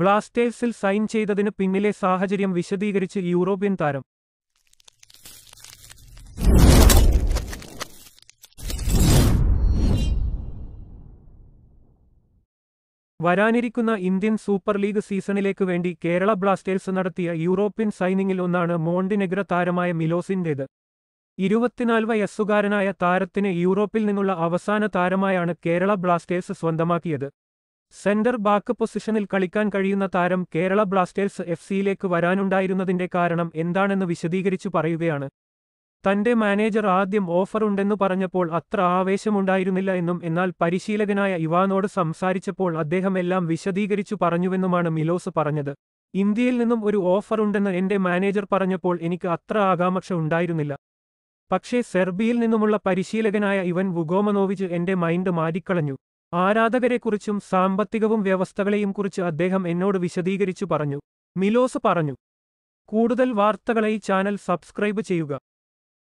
ബ്ലാസ്റ്റേഴ്സിൽ sign ചെയ്തതിന് പിന്നിലെ സാഹചര്യം വിശദീകരിച്ച് യൂറോപ്യൻ താരം വരാനിരിക്കുന്ന ഇന്ത്യൻ സൂപ്പർ ലീഗ് സീസണിലേക്ക് വേണ്ടി കേരള ബ്ലാസ്റ്റേഴ്സ് നടത്തിയ യൂറോപ്യൻ സൈനിങ്ങിൽ ഒന്നാണ് മോണ്ടിനെഗ്ര താരമായ മിലോസിൻ്റേത് ഇരുപത്തിനാല് വയസ്സുകാരനായ താരത്തിന് യൂറോപ്പിൽ നിന്നുള്ള അവസാന താരമായാണ് കേരള ബ്ലാസ്റ്റേഴ്സ് സ്വന്തമാക്കിയത് സെന്റർ ബാക്ക് പൊസിഷനിൽ കളിക്കാൻ കഴിയുന്ന താരം കേരള ബ്ലാസ്റ്റേഴ്സ് എഫ് സിയിലേക്ക് വരാനുണ്ടായിരുന്നതിന്റെ കാരണം എന്താണെന്ന് വിശദീകരിച്ചു പറയുകയാണ് തന്റെ മാനേജർ ആദ്യം ഓഫർ ഉണ്ടെന്ന് പറഞ്ഞപ്പോൾ അത്ര ആവേശമുണ്ടായിരുന്നില്ല എന്നും എന്നാൽ പരിശീലകനായ ഇവാനോട് സംസാരിച്ചപ്പോൾ അദ്ദേഹം എല്ലാം വിശദീകരിച്ചു പറഞ്ഞുവെന്നുമാണ് മിലോസ് പറഞ്ഞത് ഇന്ത്യയിൽ നിന്നും ഒരു ഓഫർ ഉണ്ടെന്ന് എന്റെ മാനേജർ പറഞ്ഞപ്പോൾ എനിക്ക് അത്ര ആകാംക്ഷ ഉണ്ടായിരുന്നില്ല പക്ഷേ സെർബിയിൽ നിന്നുമുള്ള പരിശീലകനായ ഇവൻ വുഗോമനോവിച്ച് എന്റെ മൈൻഡ് മാറ്റിക്കളഞ്ഞു ആരാധകരെക്കുറിച്ചും സാമ്പത്തികവും വ്യവസ്ഥകളെയും കുറിച്ച് അദ്ദേഹം എന്നോട് വിശദീകരിച്ചു പറഞ്ഞു മിലോസ് പറഞ്ഞു കൂടുതൽ വാർത്തകളെ ചാനൽ സബ്സ്ക്രൈബ് ചെയ്യുക